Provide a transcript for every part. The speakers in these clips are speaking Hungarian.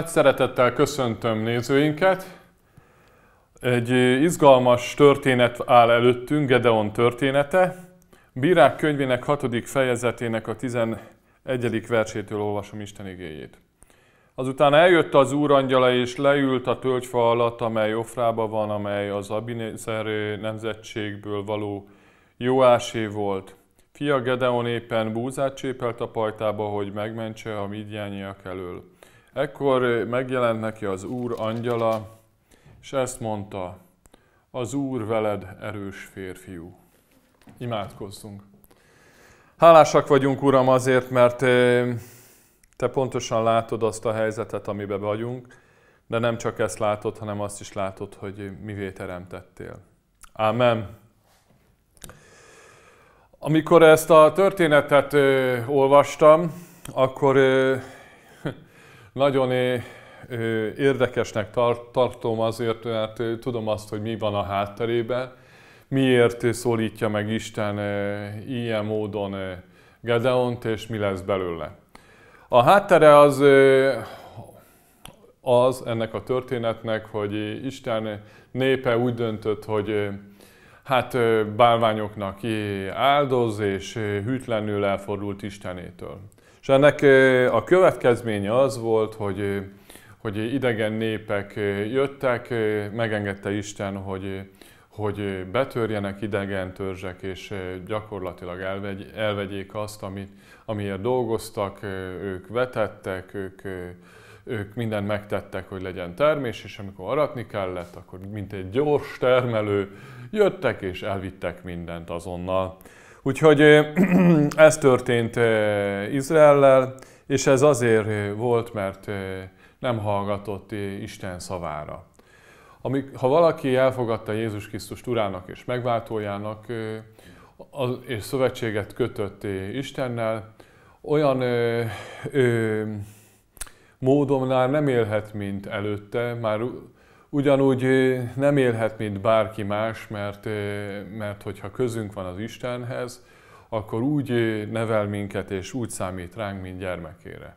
Nagy szeretettel köszöntöm nézőinket. Egy izgalmas történet áll előttünk, Gedeon története. Bírák könyvének 6. fejezetének a 11. versétől olvasom Isten igényét. Azután eljött az úr angyala, és leült a tölgyfa alatt, amely Ofrába van, amely az Abinézer nemzetségből való Jóásé volt. Fia Gedeon éppen búzát csépelt a pajtába, hogy megmentse a midjányiak elől. Ekkor megjelent neki az Úr angyala, és ezt mondta, az Úr veled erős férfiú. Imádkozzunk. Hálásak vagyunk, Uram, azért, mert Te pontosan látod azt a helyzetet, amiben vagyunk, de nem csak ezt látod, hanem azt is látod, hogy mivé teremtettél. Amen. Amikor ezt a történetet ö, olvastam, akkor ö, nagyon érdekesnek tartom azért, mert tudom azt, hogy mi van a hátterében, miért szólítja meg Isten ilyen módon Gedeont, és mi lesz belőle. A háttere az, az ennek a történetnek, hogy Isten népe úgy döntött, hogy hát bálványoknak áldoz, és hűtlenül elfordult Istenétől. Szóval ennek a következménye az volt, hogy, hogy idegen népek jöttek, megengedte Isten, hogy, hogy betörjenek idegen törzsek, és gyakorlatilag elvegy, elvegyék azt, amit, amiért dolgoztak, ők vetettek, ők, ők mindent megtettek, hogy legyen termés, és amikor aratni kellett, akkor mint egy gyors termelő jöttek és elvittek mindent azonnal. Úgyhogy ez történt Izraellel, és ez azért volt, mert nem hallgatott Isten szavára. Amik, ha valaki elfogadta Jézus Krisztust urának és megváltójának, és szövetséget kötött Istennel, olyan ö, ö, módon már nem élhet, mint előtte, már ugyanúgy nem élhet, mint bárki más, mert, mert hogyha közünk van az Istenhez, akkor úgy nevel minket és úgy számít ránk, mint gyermekére.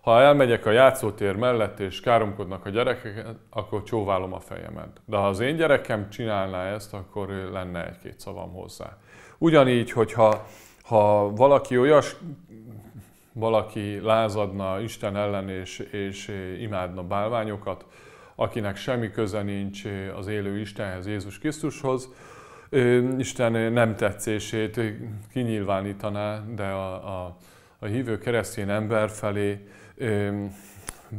Ha elmegyek a játszótér mellett és káromkodnak a gyerekek, akkor csóválom a fejemet. De ha az én gyerekem csinálná ezt, akkor lenne egy-két szavam hozzá. Ugyanígy, hogyha ha valaki olyas valaki lázadna Isten ellen és, és imádna bálványokat, akinek semmi köze nincs eh, az élő Istenhez, Jézus Krisztushoz, Isten eh, nem tetszését eh, kinyilvánítaná, de a, a, a hívő keresztény ember felé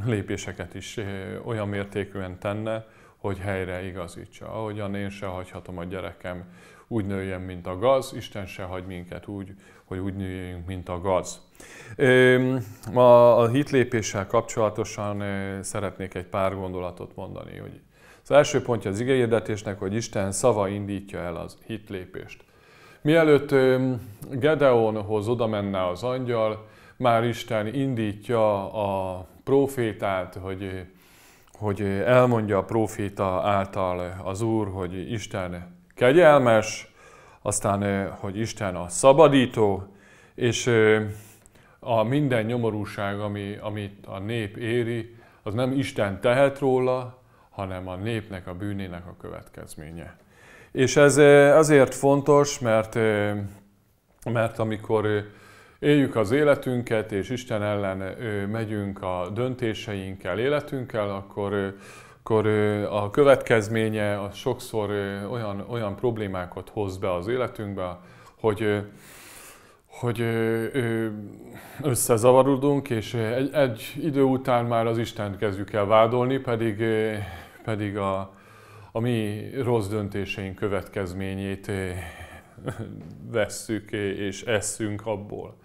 lépéseket is olyan mértékűen tenne, hogy helyre igazítsa. Ahogyan én se hagyhatom a gyerekem úgy nőjön, mint a gaz, Isten se hagy minket úgy, hogy úgy nőjünk, mint a gaz. Ma a hitlépéssel kapcsolatosan szeretnék egy pár gondolatot mondani. Hogy az első pontja az igényedetésnek, hogy Isten szava indítja el az hitlépést. Mielőtt Gedeonhoz oda menne az angyal, már Isten indítja a profétát, hogy, hogy elmondja a proféta által az Úr, hogy Isten kegyelmes, aztán, hogy Isten a szabadító, és a minden nyomorúság, ami, amit a nép éri, az nem Isten tehet róla, hanem a népnek, a bűnének a következménye. És ez azért fontos, mert, mert amikor éljük az életünket, és Isten ellen megyünk a döntéseinkkel, életünkkel, akkor, akkor a következménye az sokszor olyan, olyan problémákat hoz be az életünkbe, hogy hogy összezavarodunk, és egy, egy idő után már az Isten kezdjük el vádolni, pedig, pedig a, a mi rossz döntéseink következményét vesszük és eszünk abból.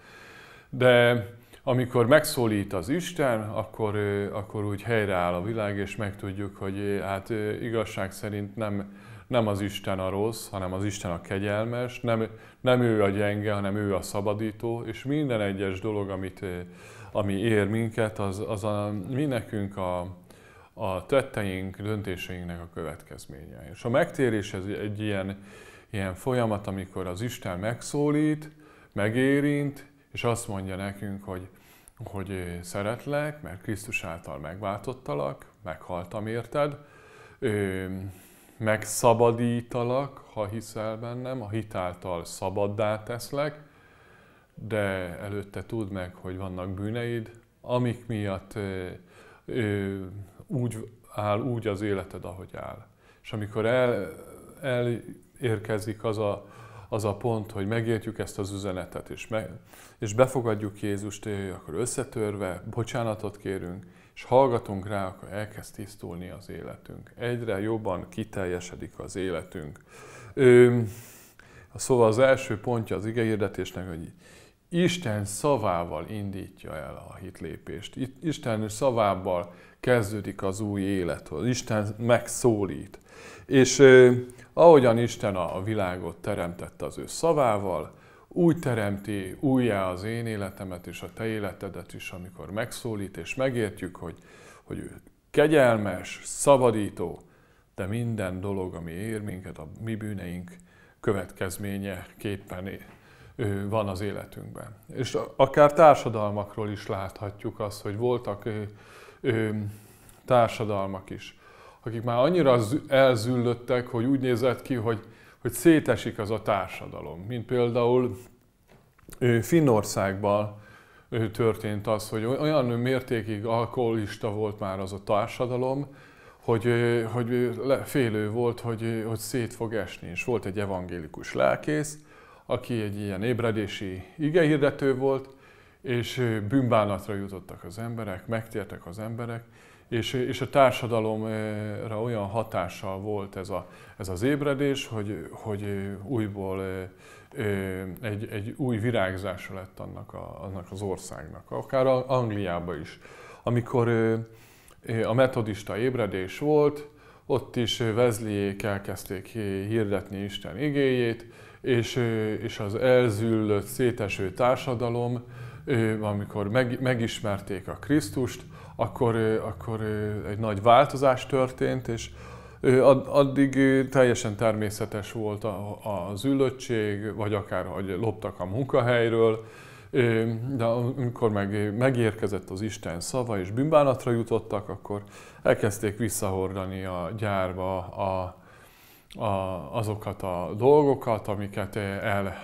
De amikor megszólít az Isten, akkor, akkor úgy helyreáll a világ, és megtudjuk, hogy hát igazság szerint nem, nem az Isten a rossz, hanem az Isten a kegyelmes, nem, nem ő a gyenge, hanem ő a szabadító, és minden egyes dolog, amit, eh, ami ér minket, az, az a, mi nekünk a, a tetteink, döntéseinknek a következménye. És a megtérés ez egy ilyen, ilyen folyamat, amikor az Isten megszólít, megérint, és azt mondja nekünk, hogy, hogy eh, szeretlek, mert Krisztus által megváltottalak, meghaltam érted, megszabadítalak, ha hiszel bennem, a hitáltal szabaddá teszlek, de előtte tudd meg, hogy vannak bűneid, amik miatt ö, ö, úgy áll úgy az életed, ahogy áll. És amikor el, elérkezik az a, az a pont, hogy megértjük ezt az üzenetet, és, meg, és befogadjuk Jézust, akkor összetörve, bocsánatot kérünk, és hallgatunk rá, akkor elkezd tisztulni az életünk. Egyre jobban kiteljesedik az életünk. Ö, szóval az első pontja az igehirdetésnek, hogy Isten szavával indítja el a hitlépést. Isten szavával kezdődik az új élet, az Isten megszólít. És ö, ahogyan Isten a világot teremtette az ő szavával, úgy teremti újjá az én életemet és a te életedet is, amikor megszólít, és megértjük, hogy, hogy ő kegyelmes, szabadító, de minden dolog, ami ér minket, a mi bűneink következménye képen van az életünkben. És akár társadalmakról is láthatjuk azt, hogy voltak társadalmak is, akik már annyira elzüllöttek, hogy úgy nézett ki, hogy hogy szétesik az a társadalom. Mint például Finnországban történt az, hogy olyan mértékig alkoholista volt már az a társadalom, hogy, hogy félő volt, hogy, hogy szét fog esni. És volt egy evangélikus lelkész, aki egy ilyen ébredési igehirdető volt, és bűnbánatra jutottak az emberek, megtértek az emberek, és, és a társadalomra olyan hatással volt ez, a, ez az ébredés, hogy, hogy újból egy, egy új virágzása lett annak, a, annak az országnak, akár Angliába is. Amikor a metodista ébredés volt, ott is Vezliék elkezdték hirdetni Isten igéjét, és, és az elzüllött, széteső társadalom, amikor meg, megismerték a Krisztust, akkor, akkor egy nagy változás történt, és addig teljesen természetes volt az ülöttség, vagy akár, hogy loptak a munkahelyről, de amikor meg megérkezett az Isten szava, és bűnbánatra jutottak, akkor elkezdték visszahordani a gyárba a, a, azokat a dolgokat, amiket el,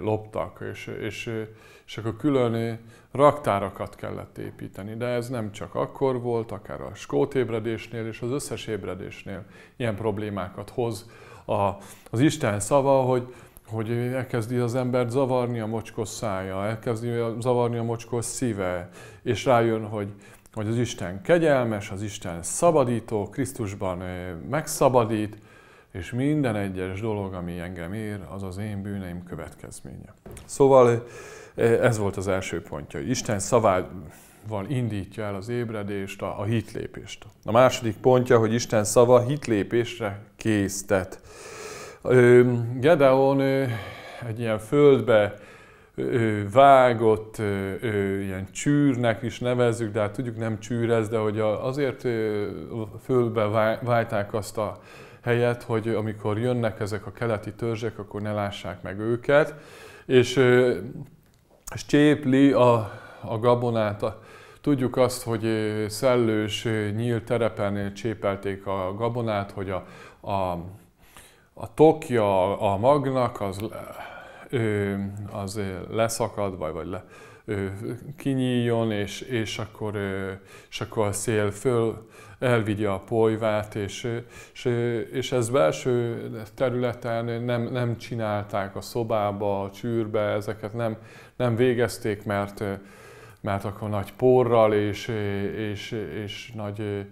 loptak, és, és, és akkor külön raktárakat kellett építeni. De ez nem csak akkor volt, akár a skót ébredésnél és az összes ébredésnél ilyen problémákat hoz a, az Isten szava, hogy, hogy elkezdi az embert zavarni a mocskos szája, elkezdi zavarni a mocskos szíve, és rájön, hogy, hogy az Isten kegyelmes, az Isten szabadító, Krisztusban megszabadít, és minden egyes dolog, ami engem ér, az az én bűneim következménye. Szóval eh, ez volt az első pontja. Isten szavával indítja el az ébredést, a, a hitlépést. A második pontja, hogy Isten szava hitlépésre késztet. Gedeon egy ilyen földbe vágott, ilyen csűrnek is nevezzük, de hát tudjuk nem csűr ez, de hogy azért fölbe válták azt a helyett, hogy amikor jönnek ezek a keleti törzsek, akkor ne lássák meg őket. És, csépli a, a gabonát, Tudjuk azt, hogy szellős, nyílt terepen csépelték a gabonát, hogy a, a, a tokja a magnak az, az leszakad, vagy, vagy le, kinyíljon, és, és, akkor, és akkor a szél föl elvigye a polyvát, és, és, és ez belső területen nem, nem csinálták a szobába, a csűrbe, ezeket nem, nem végezték, mert, mert akkor nagy porral és, és, és nagy,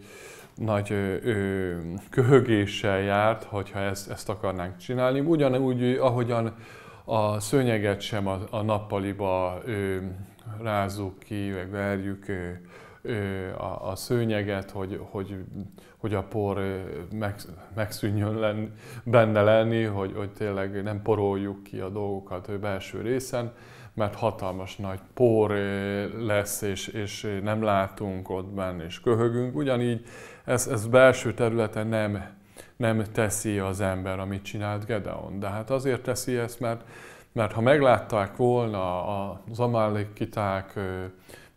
nagy köhögéssel járt, hogyha ezt, ezt akarnánk csinálni. Ugyanúgy, ahogyan a szőnyeget sem a, a nappaliba ö, rázzuk ki, meg verjük ö, ö, a, a szőnyeget, hogy, hogy, hogy a por meg, megszűnjön lenni, benne lenni, hogy, hogy tényleg nem poroljuk ki a dolgokat ö, belső részen, mert hatalmas nagy por lesz, és, és nem látunk ott benne, és köhögünk. Ugyanígy ez, ez belső területen nem nem teszi az ember, amit csinált Gedeon. De hát azért teszi ezt, mert, mert ha meglátták volna az amálikiták,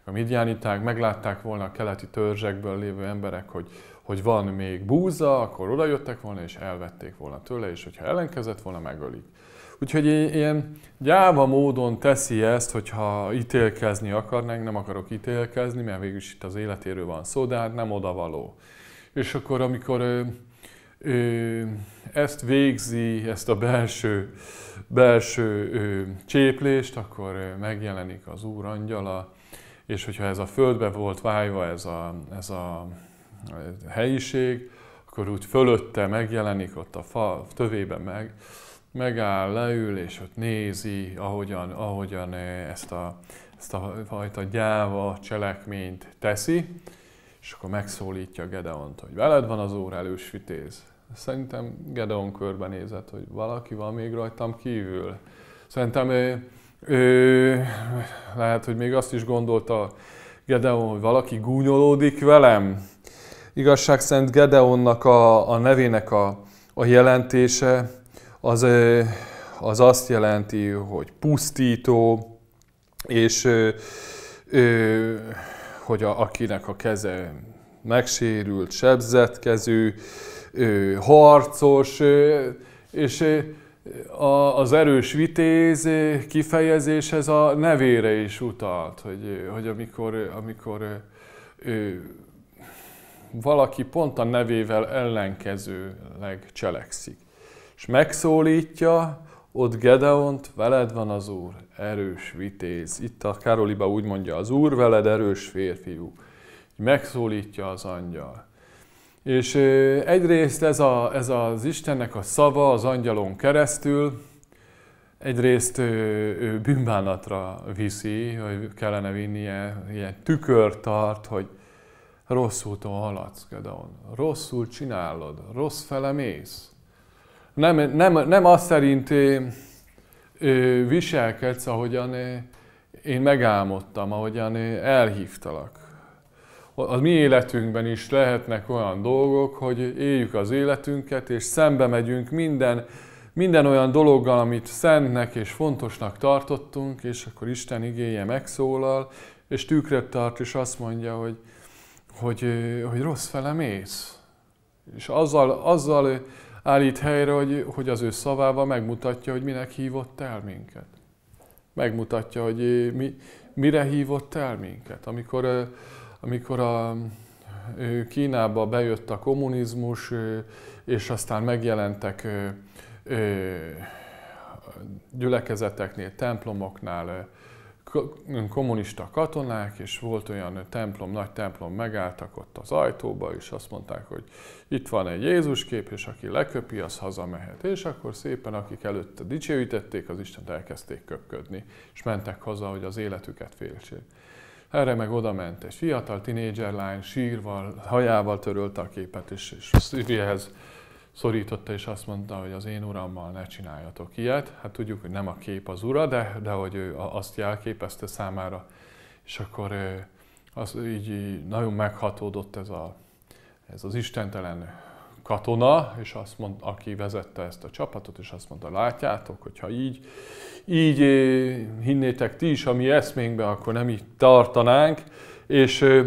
a midjániták, meglátták volna a keleti törzsekből lévő emberek, hogy, hogy van még búza, akkor oda jöttek volna és elvették volna tőle, és hogyha ellenkezett volna, megölik. Úgyhogy ilyen gyáva módon teszi ezt, hogyha ítélkezni akarnánk, nem akarok ítélkezni, mert végülis itt az életéről van szó, de hát nem odavaló. És akkor, amikor ezt végzi, ezt a belső, belső cséplést, akkor megjelenik az Úr angyala, és hogyha ez a földbe volt vájva ez a, ez a helyiség, akkor úgy fölötte megjelenik ott a fa tövében meg, megáll, leül, és ott nézi, ahogyan, ahogyan ezt, a, ezt a fajta gyáva cselekményt teszi, és akkor megszólítja Gedeont, hogy veled van az Úr elősvitéz, Szerintem Gedeon körbenézett, hogy valaki van még rajtam kívül. Szerintem ő, ő, lehet, hogy még azt is gondolta Gedeon, hogy valaki gúnyolódik velem. Igazság szerint Gedeonnak a, a nevének a, a jelentése az, az azt jelenti, hogy pusztító, és ő, hogy a, akinek a keze megsérült, sebzetkező, kezű, ö, harcos, ö, és ö, a, az erős vitéz kifejezéshez a nevére is utalt, hogy, hogy amikor, amikor ö, valaki pont a nevével ellenkezőleg cselekszik. És megszólítja, ott Gedeont, veled van az Úr, erős vitéz. Itt a Károliba úgy mondja, az Úr veled erős férfiú. Megszólítja az angyal. És egyrészt ez, a, ez az Istennek a szava az angyalon keresztül, egyrészt ő bűnbánatra viszi, hogy kellene vinnie, ilyen tükör tart, hogy rossz úton haladsz, Gedeon. Rosszul csinálod, rossz fele mész. Nem, nem, nem azt szerint viselkedsz, ahogyan én megálmodtam, ahogyan elhívtalak a mi életünkben is lehetnek olyan dolgok, hogy éljük az életünket, és szembe megyünk minden, minden olyan dologgal, amit szentnek és fontosnak tartottunk, és akkor Isten igéje megszólal, és tükröt tart, és azt mondja, hogy, hogy, hogy rossz fele mész. És azzal, azzal állít helyre, hogy, hogy az ő szavával megmutatja, hogy minek hívott el minket. Megmutatja, hogy mi, mire hívott el minket. Amikor amikor a Kínába bejött a kommunizmus, és aztán megjelentek gyülekezeteknél, templomoknál kommunista katonák, és volt olyan templom, nagy templom, megálltak ott az ajtóba, és azt mondták, hogy itt van egy Jézus kép, és aki leköpi, az hazamehet. És akkor szépen, akik előtte dicsőítették, az Istent elkezdték köpködni, és mentek haza, hogy az életüket féltsék. Erre meg oda ment egy fiatal tinédzser lány, sírval, hajával törölte a képet, és, és szívéhez szorította, és azt mondta, hogy az én urammal ne csináljatok ilyet. Hát tudjuk, hogy nem a kép az ura, de, de hogy ő azt jelképezte számára. És akkor az így, így nagyon meghatódott ez, a, ez az istentelen katona, és azt mond, aki vezette ezt a csapatot, és azt mondta, látjátok, hogyha így, így eh, hinnétek ti is a mi eszménkbe, akkor nem így tartanánk, és, eh,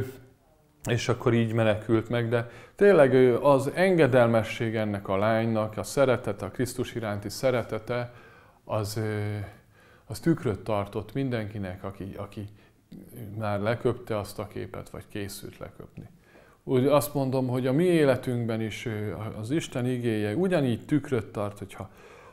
és akkor így menekült meg, de tényleg eh, az engedelmesség ennek a lánynak, a szeretete, a Krisztus iránti szeretete, az, az tükröt tartott mindenkinek, aki, aki már leköpte azt a képet, vagy készült leköpni úgy azt mondom, hogy a mi életünkben is az Isten igéje ugyanígy tükröt tart, hogyha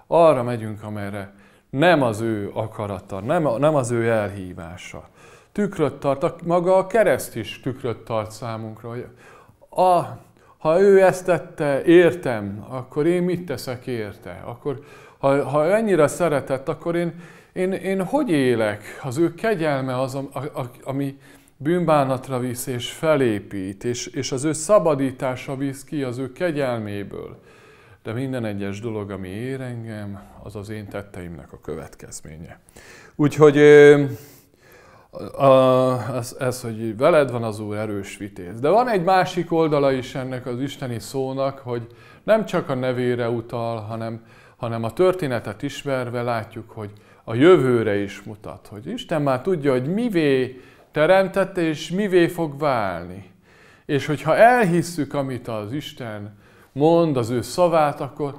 arra megyünk, amerre nem az ő akarata, nem, nem az ő elhívása. Tükröt tart, a, maga a kereszt is tükröt tart számunkra, hogy a, ha ő ezt tette, értem, akkor én mit teszek érte? Akkor, ha, ha ennyire szeretett, akkor én, én, én hogy élek? Az ő kegyelme az, a, a, a, ami bűnbánatra visz és felépít, és, és az ő szabadítása visz ki az ő kegyelméből. De minden egyes dolog, ami ér engem, az az én tetteimnek a következménye. Úgyhogy ez, ez, hogy veled van az Úr erős vitéz. De van egy másik oldala is ennek az isteni szónak, hogy nem csak a nevére utal, hanem, hanem a történetet ismerve látjuk, hogy a jövőre is mutat, hogy Isten már tudja, hogy mivé teremtette, és mivé fog válni. És hogyha elhisszük, amit az Isten mond, az ő szavát, akkor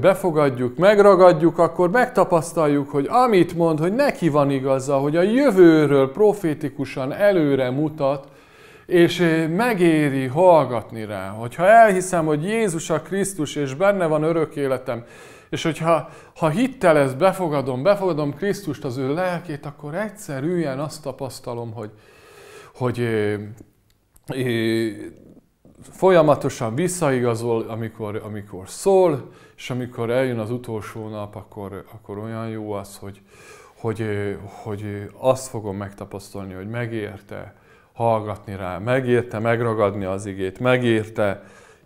befogadjuk, megragadjuk, akkor megtapasztaljuk, hogy amit mond, hogy neki van igaza, hogy a jövőről profétikusan előre mutat, és megéri hallgatni rá. Hogyha elhiszem, hogy Jézus a Krisztus, és benne van örök életem, és hogyha ha hittel ezt befogadom, befogadom Krisztust, az ő lelkét, akkor egyszerűen azt tapasztalom, hogy, hogy ö, ö, folyamatosan visszaigazol, amikor, amikor szól, és amikor eljön az utolsó nap, akkor, akkor olyan jó az, hogy, hogy, hogy azt fogom megtapasztalni, hogy megérte hallgatni rá, megérte megragadni az igét, megérte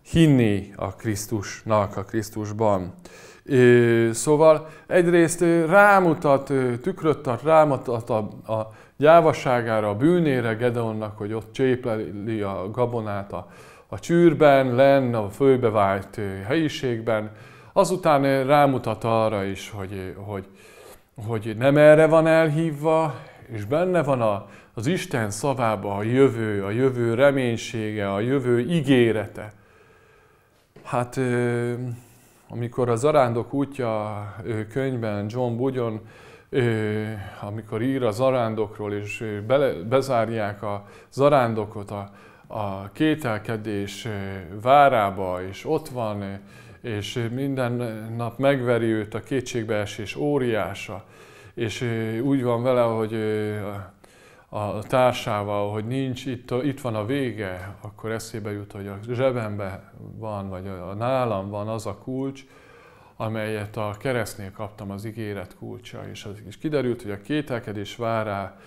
hinni a Krisztusnak, a Krisztusban. Szóval egyrészt rámutat, tükröt tart, rámutat a, a gyávaságára, a bűnére Gedeonnak, hogy ott csépleli a gabonát a, a csűrben, lenn a főbevált helyiségben. Azután rámutat arra is, hogy, hogy, hogy nem erre van elhívva, és benne van a, az Isten szavába a jövő, a jövő reménysége, a jövő ígérete Hát amikor a Zarándok útja könyvben John Bugyon, amikor ír a zarándokról, és bezárják a zarándokot a, a kételkedés várába, és ott van, és minden nap megveri őt a kétségbeesés óriása, és úgy van vele, hogy a társával, hogy nincs, itt, itt van a vége, akkor eszébe jut, hogy a zsebembe van, vagy a, a nálam van az a kulcs, amelyet a keresztnél kaptam az ígéret kulcsa, és, az, és kiderült, hogy a kételkedés várának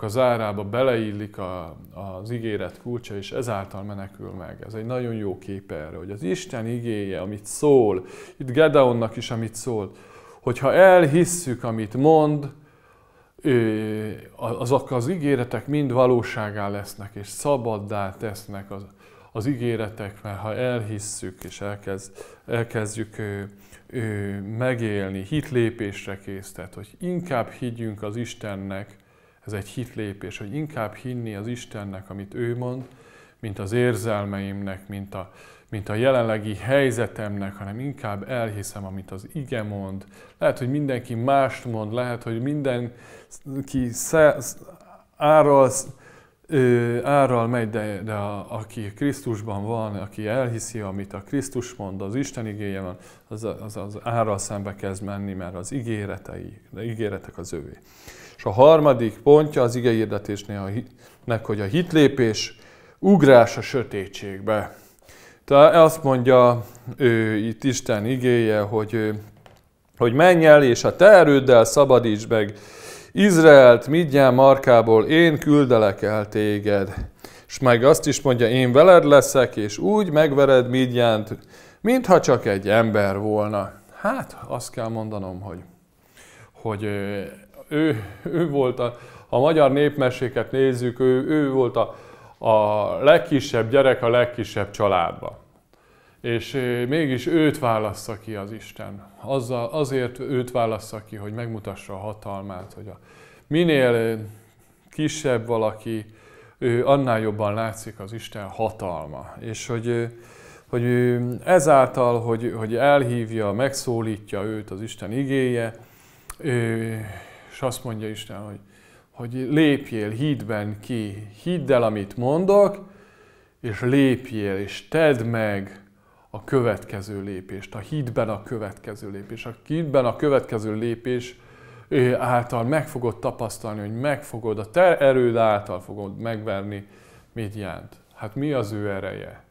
a zárába beleillik a, az ígéret kulcsa, és ezáltal menekül meg. Ez egy nagyon jó kép erre, hogy az Isten igéje, amit szól, itt Gedeonnak is, amit szól, hogyha elhisszük, amit mond, azok az ígéretek mind valóságá lesznek, és szabaddá tesznek az, az ígéretek, mert ha elhisszük és elkezd, elkezdjük ö, ö, megélni, hitlépésre késztet, hogy inkább higgyünk az Istennek, ez egy hitlépés, hogy inkább hinni az Istennek, amit ő mond, mint az érzelmeimnek, mint a, mint a jelenlegi helyzetemnek, hanem inkább elhiszem, amit az ige mond. Lehet, hogy mindenki mást mond, lehet, hogy mindenki száz, árral, árral megy, de, de a, aki Krisztusban van, aki elhiszi, amit a Krisztus mond, az Isten igéje van, az, az, az árral szembe kezd menni, mert az ígéretei, de ígéretek az övé. És a harmadik pontja az igehirdetésnek, hogy a hitlépés ugrás a sötétségbe. Tehát azt mondja ő, itt Isten igéje, hogy, hogy menj el, és a te erőddel szabadíts meg Izraelt, Midján markából, én küldelek el téged. És meg azt is mondja, én veled leszek, és úgy megvered Midjánt, mintha csak egy ember volna. Hát, azt kell mondanom, hogy, hogy ő, ő volt a, a magyar népmeséket nézzük, ő, ő volt a, a legkisebb gyerek a legkisebb családba. És eh, mégis őt válassza ki az Isten. Azzal, azért őt válassza ki, hogy megmutassa a hatalmát, hogy a minél eh, kisebb valaki, ő annál jobban látszik az Isten hatalma. És hogy, eh, hogy ezáltal, hogy, hogy elhívja, megszólítja őt az Isten igéje, és azt mondja Isten, hogy hogy lépjél hídben ki, hidd el, amit mondok, és lépjél, és tedd meg a következő lépést, a hídben a következő lépés. A hídben a következő lépés által meg fogod tapasztalni, hogy megfogod, a te erőd által fogod megverni Midjánt. Hát mi az ő ereje?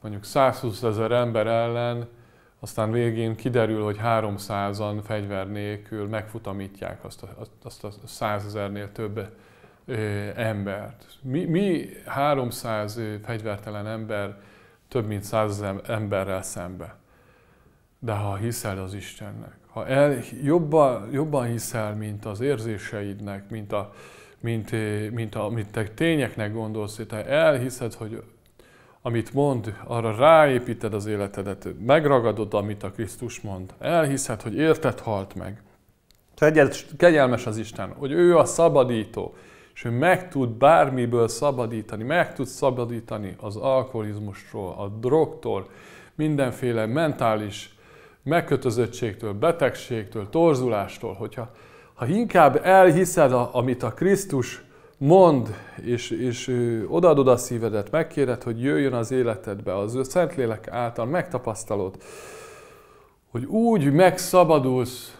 Mondjuk 120 ezer ember ellen aztán végén kiderül, hogy 300-an fegyver nélkül megfutamítják azt a, azt a 100 ezernél több embert. Mi, mi 300 fegyvertelen ember több mint 100 emberrel szembe. De ha hiszel az Istennek, ha el, jobban, jobban hiszel, mint az érzéseidnek, mint a, mint, mint, a, mint te tényeknek gondolsz, te elhiszed, hogy amit mond, arra ráépíted az életedet, megragadod, amit a Krisztus mond. Elhiszed, hogy érted halt meg. Kegyelmes az Isten, hogy ő a szabadító, és ő meg tud bármiből szabadítani, meg tud szabadítani az alkoholizmusról, a drogtól, mindenféle mentális megkötözöttségtől, betegségtől, torzulástól, hogyha ha inkább elhiszed, amit a Krisztus mond és, és odaadod a szívedet, megkéred, hogy jöjjön az életedbe, az ő Szentlélek által megtapasztalod, hogy úgy megszabadulsz,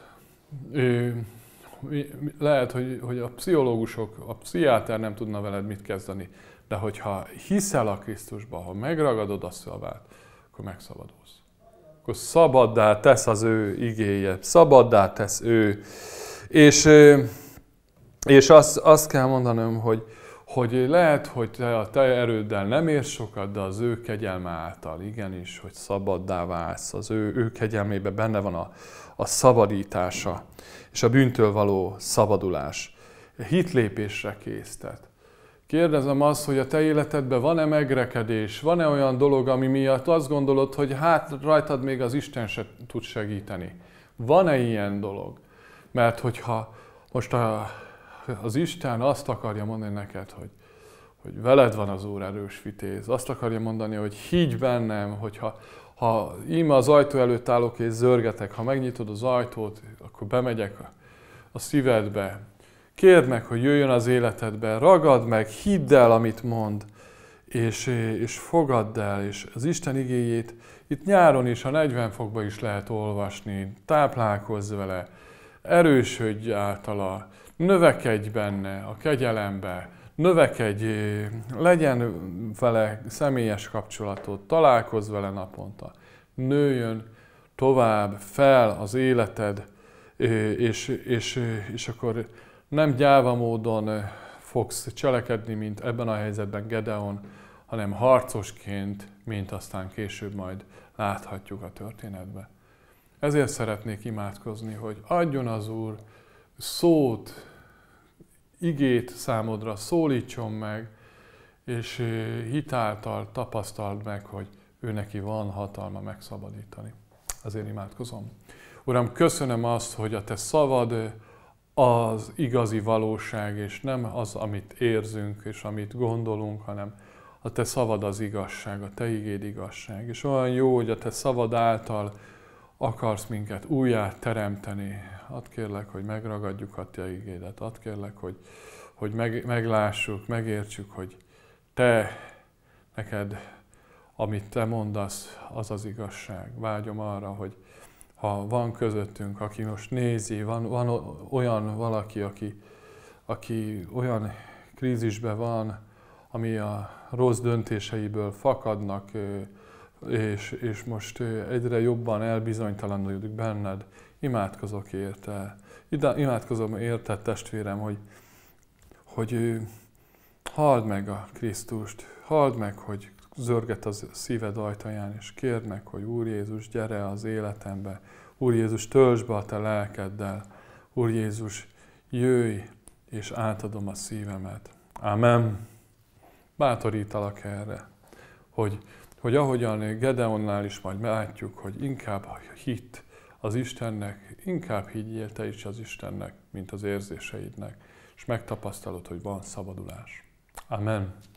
lehet, hogy, hogy a pszichológusok, a pszichiáter nem tudna veled mit kezdeni, de hogyha hiszel a Krisztusba, ha megragadod a szavát, akkor megszabadulsz. Akkor szabaddá tesz az ő igéje, szabaddá tesz ő. És és azt, azt kell mondanom, hogy, hogy lehet, hogy te a te erőddel nem ér sokat, de az ő kegyelme által igenis, hogy szabaddá válsz, az ő, ő kegyelmében benne van a, a szabadítása, és a bűntől való szabadulás. Hitlépésre késztet. Kérdezem azt, hogy a te életedben van-e megrekedés, van-e olyan dolog, ami miatt azt gondolod, hogy hát rajtad még az Isten se tud segíteni. Van-e ilyen dolog? Mert hogyha most a az Isten azt akarja mondani neked, hogy, hogy veled van az Úr erős vitéz. Azt akarja mondani, hogy higgy bennem, hogyha ha íme az ajtó előtt állok és zörgetek, ha megnyitod az ajtót, akkor bemegyek a, a szívedbe. Kérd meg, hogy jöjjön az életedbe, ragad meg, hidd el, amit mond, és, és fogadd el, és az Isten igéjét itt nyáron is, a 40 fokba is lehet olvasni, táplálkozz vele, erősödj általa, növekedj benne a kegyelembe, növekedj, legyen vele személyes kapcsolatod, találkozz vele naponta, nőjön tovább fel az életed, és, és, és akkor nem gyáva módon fogsz cselekedni, mint ebben a helyzetben Gedeon, hanem harcosként, mint aztán később majd láthatjuk a történetbe. Ezért szeretnék imádkozni, hogy adjon az Úr szót, igét számodra szólítson meg, és hitáltal tapasztald meg, hogy ő neki van hatalma megszabadítani. Azért imádkozom. Uram, köszönöm azt, hogy a Te szavad az igazi valóság, és nem az, amit érzünk, és amit gondolunk, hanem a Te szavad az igazság, a Te igéd igazság. És olyan jó, hogy a Te szavad által akarsz minket újját teremteni. Add kérlek, hogy megragadjuk a Te igédet. Add kérlek, hogy, hogy meg, meglássuk, megértsük, hogy Te, neked, amit Te mondasz, az az igazság. Vágyom arra, hogy ha van közöttünk, aki most nézi, van, van olyan valaki, aki, aki olyan krízisben van, ami a rossz döntéseiből fakadnak, és, és most egyre jobban elbizonytalanodik benned. Imádkozok érte. imádkozom érte, testvérem, hogy, hogy halld meg a Krisztust, halld meg, hogy zörget az szíved ajtaján, és kérd meg, hogy Úr Jézus, gyere az életembe, Úr Jézus, töltsd be a te lelkeddel, Úr Jézus, jöjj, és átadom a szívemet. Amen. Bátorítalak erre, hogy hogy ahogyan Gedeonnál is majd látjuk, hogy inkább hit az Istennek, inkább higgyél te is az Istennek, mint az érzéseidnek, és megtapasztalod, hogy van szabadulás. Amen.